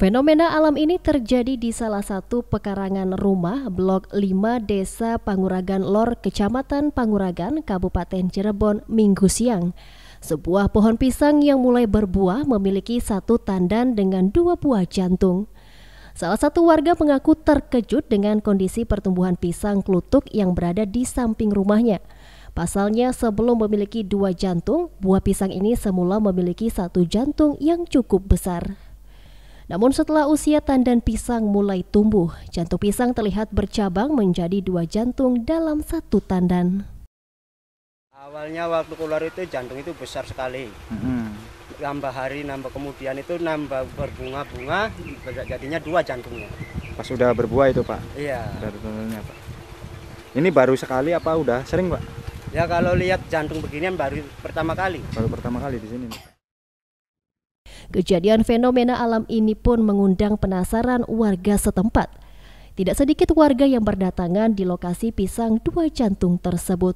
Fenomena alam ini terjadi di salah satu pekarangan rumah Blok 5 Desa Panguragan Lor, Kecamatan Panguragan, Kabupaten Cirebon, Minggu siang. Sebuah pohon pisang yang mulai berbuah memiliki satu tandan dengan dua buah jantung. Salah satu warga mengaku terkejut dengan kondisi pertumbuhan pisang klutuk yang berada di samping rumahnya. Pasalnya sebelum memiliki dua jantung, buah pisang ini semula memiliki satu jantung yang cukup besar. Namun setelah usia tandan pisang mulai tumbuh, jantung pisang terlihat bercabang menjadi dua jantung dalam satu tandan. Awalnya waktu keluar itu jantung itu besar sekali. Hmm. Nambah hari, nambah kemudian itu nambah berbunga-bunga, jadinya dua jantungnya. Pas sudah berbuah itu pak? Iya. Sudah pak. Ini baru sekali apa udah sering pak? Ya kalau lihat jantung beginian baru pertama kali. Baru pertama kali di sini. Pak. Kejadian fenomena alam ini pun mengundang penasaran warga setempat. Tidak sedikit warga yang berdatangan di lokasi pisang dua jantung tersebut.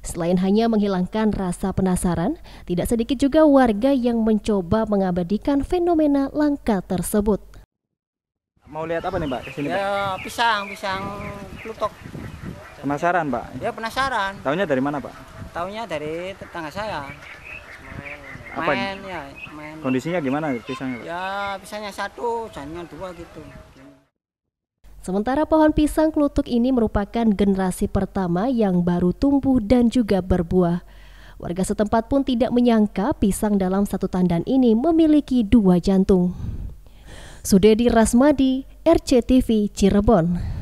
Selain hanya menghilangkan rasa penasaran, tidak sedikit juga warga yang mencoba mengabadikan fenomena langka tersebut. Mau lihat apa nih, Mbak? Kesini, Mbak? Ya, pisang, pisang klutok. Penasaran, Mbak? Ya, penasaran. Tahunya dari mana, Pak? Tahunya dari tetangga saya apa main ya main kondisinya gimana pisangnya ya pisangnya satu jangan dua gitu Sementara pohon pisang kelutuk ini merupakan generasi pertama yang baru tumbuh dan juga berbuah. Warga setempat pun tidak menyangka pisang dalam satu tandan ini memiliki dua jantung. Sudedi Rasmadi, RCTV Cirebon.